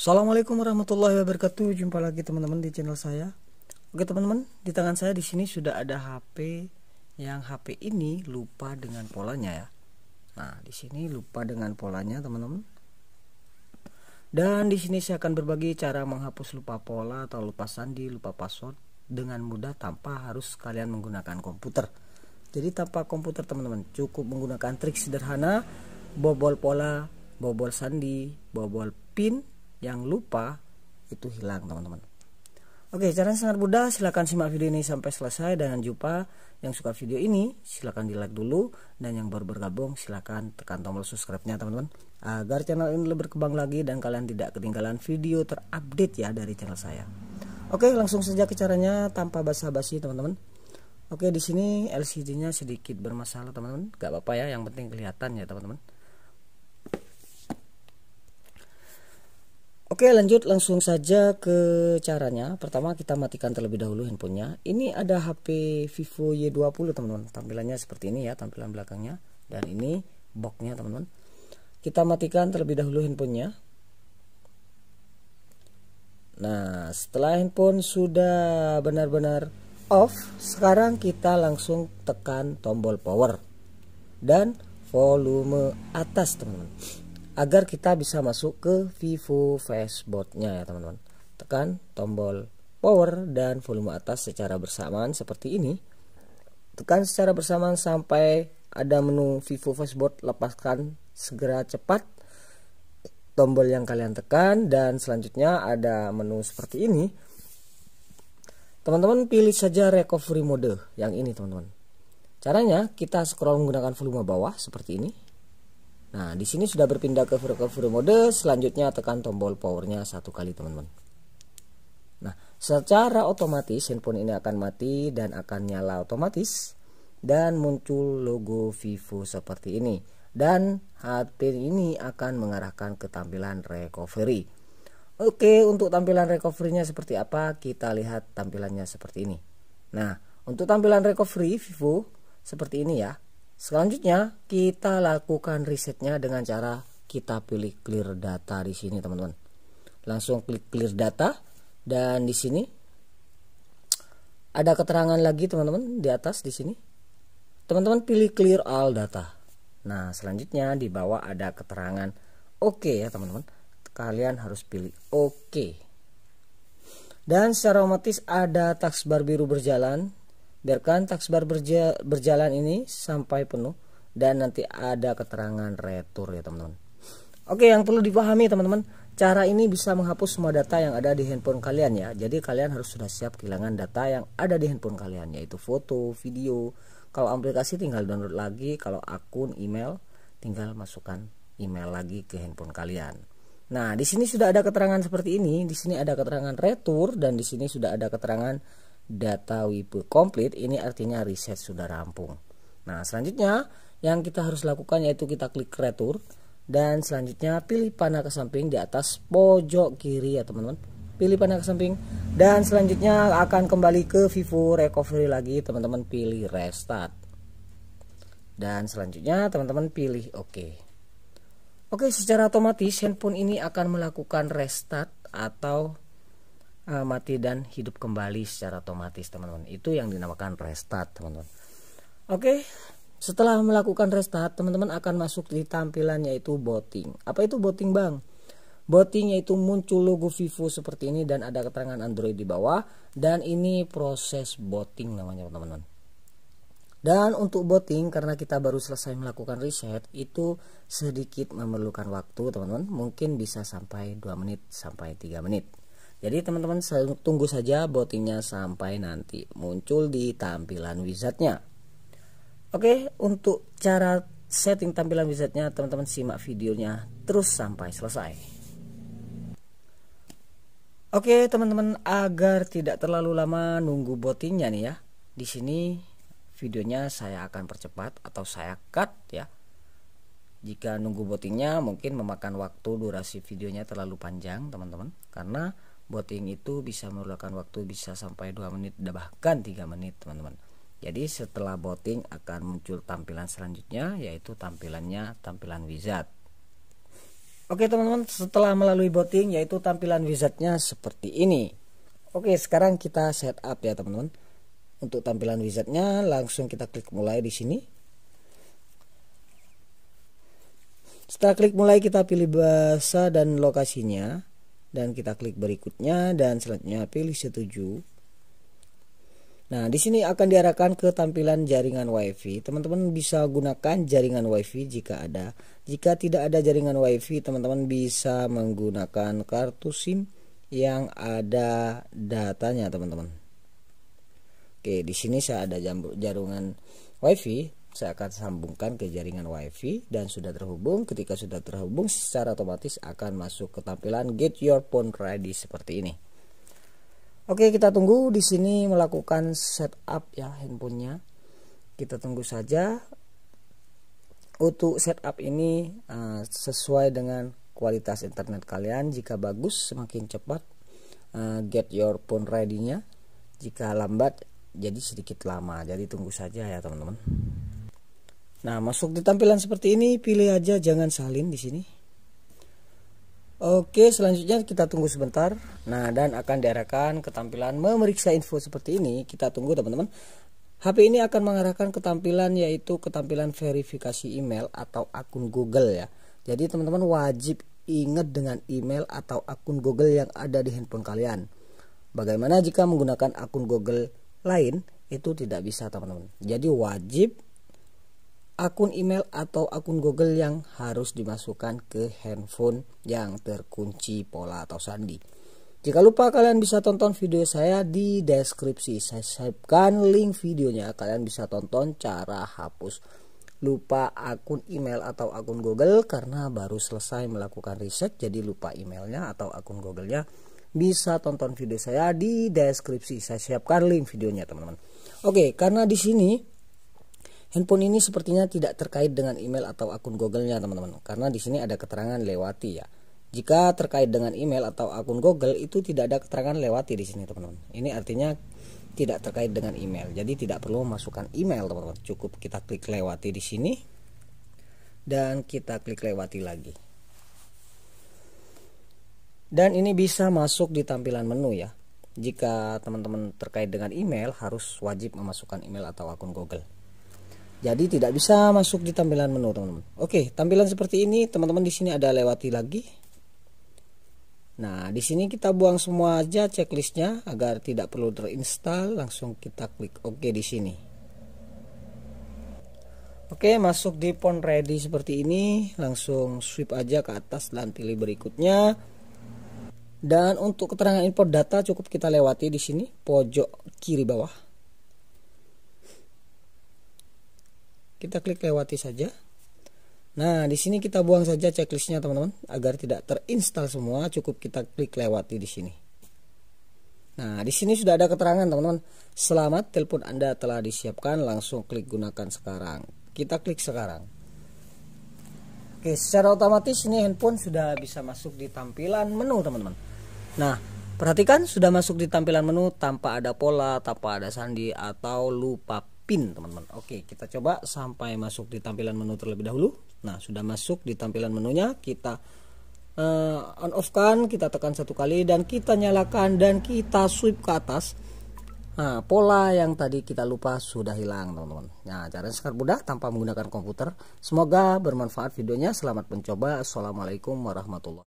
Assalamualaikum warahmatullahi wabarakatuh. Jumpa lagi teman-teman di channel saya. Oke teman-teman, di tangan saya di sini sudah ada HP yang HP ini lupa dengan polanya ya. Nah, di sini lupa dengan polanya teman-teman. Dan di sini saya akan berbagi cara menghapus lupa pola atau lupa sandi, lupa password dengan mudah tanpa harus kalian menggunakan komputer. Jadi tanpa komputer teman-teman, cukup menggunakan trik sederhana bobol pola, bobol sandi, bobol pin yang lupa itu hilang teman-teman Oke caranya sangat mudah silahkan simak video ini sampai selesai dan jumpa yang suka video ini silahkan di like dulu dan yang baru bergabung silahkan tekan tombol subscribe nya teman-teman agar channel ini lebih berkembang lagi dan kalian tidak ketinggalan video terupdate ya dari channel saya Oke langsung saja ke caranya tanpa basa-basi teman-teman Oke di sini LCD nya sedikit bermasalah teman-teman gak apa-apa ya yang penting kelihatan ya teman-teman Oke lanjut langsung saja ke caranya Pertama kita matikan terlebih dahulu handphonenya Ini ada HP Vivo Y20 teman-teman Tampilannya seperti ini ya tampilan belakangnya Dan ini boxnya teman-teman Kita matikan terlebih dahulu handphonenya Nah setelah handphone sudah benar-benar off Sekarang kita langsung tekan tombol power Dan volume atas teman-teman agar kita bisa masuk ke Vivo Flashboardnya ya teman-teman tekan tombol power dan volume atas secara bersamaan seperti ini tekan secara bersamaan sampai ada menu Vivo Flashboard lepaskan segera cepat tombol yang kalian tekan dan selanjutnya ada menu seperti ini teman-teman pilih saja recovery mode yang ini teman-teman caranya kita scroll menggunakan volume bawah seperti ini Nah, di sini sudah berpindah ke further mode, selanjutnya tekan tombol powernya satu kali, teman-teman. Nah, secara otomatis handphone ini akan mati dan akan nyala otomatis dan muncul logo Vivo seperti ini. Dan HP ini akan mengarahkan ke tampilan recovery. Oke, untuk tampilan recovery-nya seperti apa? Kita lihat tampilannya seperti ini. Nah, untuk tampilan recovery Vivo seperti ini ya. Selanjutnya, kita lakukan risetnya dengan cara kita pilih clear data di sini, teman-teman. Langsung klik clear data dan di sini ada keterangan lagi, teman-teman, di atas di sini. Teman-teman pilih clear all data. Nah, selanjutnya di bawah ada keterangan oke okay, ya, teman-teman. Kalian harus pilih oke. Okay. Dan secara otomatis ada taskbar biru berjalan biarkan taksbar berja berjalan ini sampai penuh dan nanti ada keterangan retur ya teman-teman oke yang perlu dipahami teman-teman cara ini bisa menghapus semua data yang ada di handphone kalian ya jadi kalian harus sudah siap kehilangan data yang ada di handphone kalian yaitu foto video kalau aplikasi tinggal download lagi kalau akun email tinggal masukkan email lagi ke handphone kalian nah di sini sudah ada keterangan seperti ini di sini ada keterangan retur dan di sini sudah ada keterangan data WIPO complete ini artinya riset sudah rampung. Nah, selanjutnya yang kita harus lakukan yaitu kita klik retur dan selanjutnya pilih panah ke samping di atas pojok kiri ya teman-teman. Pilih panah ke samping dan selanjutnya akan kembali ke Vivo Recovery lagi teman-teman pilih restart. Dan selanjutnya teman-teman pilih OK. Oke, secara otomatis handphone ini akan melakukan restart atau uh, mati dan hidup kembali secara otomatis teman-teman itu yang dinamakan restart teman-teman oke setelah melakukan restart teman-teman akan masuk di tampilan yaitu booting apa itu booting bang Botingnya itu muncul logo Vivo seperti ini dan ada keterangan Android di bawah dan ini proses booting namanya teman-teman. Dan untuk booting karena kita baru selesai melakukan riset itu sedikit memerlukan waktu teman-teman mungkin bisa sampai 2 menit sampai 3 menit. Jadi teman-teman tunggu saja botinya sampai nanti muncul di tampilan wizardnya. Oke, untuk cara setting tampilan wizardnya teman-teman simak videonya terus sampai selesai. Oke teman-teman agar tidak terlalu lama nunggu botinya nih ya. Di sini videonya saya akan percepat atau saya cut ya. Jika nunggu botinya mungkin memakan waktu durasi videonya terlalu panjang teman-teman karena boating itu bisa memerlukan waktu bisa sampai 2 menit bahkan 3 menit teman-teman jadi setelah boating akan muncul tampilan selanjutnya yaitu tampilannya tampilan wizard Oke teman-teman setelah melalui boating yaitu tampilan wizardnya seperti ini Oke sekarang kita setup ya teman-teman untuk tampilan wizardnya langsung kita klik mulai di sini setelah klik mulai kita pilih bahasa dan lokasinya dan kita klik berikutnya dan selanjutnya pilih setuju. Nah, di sini akan diarahkan ke tampilan jaringan WiFi. Teman-teman bisa gunakan jaringan WiFi jika ada. Jika tidak ada jaringan WiFi, teman-teman bisa menggunakan kartu SIM yang ada datanya, teman-teman. Oke, di sini saya ada jaringan WiFi saya akan sambungkan ke jaringan WiFi dan sudah terhubung. Ketika sudah terhubung, secara otomatis akan masuk ke tampilan Get Your Phone Ready seperti ini. Oke, kita tunggu di sini melakukan setup ya handphonenya. Kita tunggu saja. Untuk setup ini eh, sesuai dengan kualitas internet kalian. Jika bagus, semakin cepat eh, Get Your Phone Ready-nya. Jika lambat, jadi sedikit lama. Jadi tunggu saja ya teman-teman. Nah, masuk di tampilan seperti ini, pilih aja jangan salin di sini. Oke, selanjutnya kita tunggu sebentar. Nah, dan akan diarahkan ke tampilan memeriksa info seperti ini. Kita tunggu, teman-teman. HP ini akan mengarahkan ke tampilan yaitu ke tampilan verifikasi email atau akun Google ya. Jadi, teman-teman wajib ingat dengan email atau akun Google yang ada di handphone kalian. Bagaimana jika menggunakan akun Google lain? Itu tidak bisa, teman-teman. Jadi, wajib akun email atau akun Google yang harus dimasukkan ke handphone yang terkunci pola atau sandi. Jika lupa kalian bisa tonton video saya di deskripsi. Saya siapkan link videonya. Kalian bisa tonton cara hapus lupa akun email atau akun Google karena baru selesai melakukan riset jadi lupa emailnya atau akun Googlenya. Bisa tonton video saya di deskripsi. Saya siapkan link videonya, teman-teman. Oke, karena di sini Handphone ini sepertinya tidak terkait dengan email atau akun Google-nya, teman-teman. Karena di sini ada keterangan lewati ya. Jika terkait dengan email atau akun Google itu tidak ada keterangan lewati di sini, teman-teman. Ini artinya tidak terkait dengan email. Jadi tidak perlu memasukkan email, teman-teman. Cukup kita klik lewati di sini dan kita klik lewati lagi. Dan ini bisa masuk di tampilan menu ya. Jika teman-teman terkait dengan email harus wajib memasukkan email atau akun Google. Jadi tidak bisa masuk di tampilan menu, teman-teman. Oke, tampilan seperti ini, teman-teman di sini ada lewati lagi. Nah, di sini kita buang semua aja checklistnya agar tidak perlu terinstall. Langsung kita klik Oke di sini. Oke, masuk di font ready seperti ini. Langsung sweep aja ke atas dan pilih berikutnya. Dan untuk keterangan import data cukup kita lewati di sini pojok kiri bawah. kita klik lewati saja nah di sini kita buang saja checklistnya teman-teman agar tidak terinstal semua cukup kita klik lewati di sini Nah, di sini sudah ada keterangan teman-teman. Selamat, telepon Anda telah disiapkan. Langsung klik gunakan sekarang. Kita klik sekarang. Oke, secara otomatis ini handphone sudah bisa masuk di tampilan menu teman-teman. Nah, perhatikan sudah masuk di tampilan menu tanpa ada pola, tanpa ada sandi atau lupa pin teman-teman oke kita coba sampai masuk di tampilan menu terlebih dahulu nah sudah masuk di tampilan menunya kita uh, eh, on off kan kita tekan satu kali dan kita nyalakan dan kita sweep ke atas nah pola yang tadi kita lupa sudah hilang teman-teman nah caranya sangat mudah tanpa menggunakan komputer semoga bermanfaat videonya selamat mencoba assalamualaikum warahmatullahi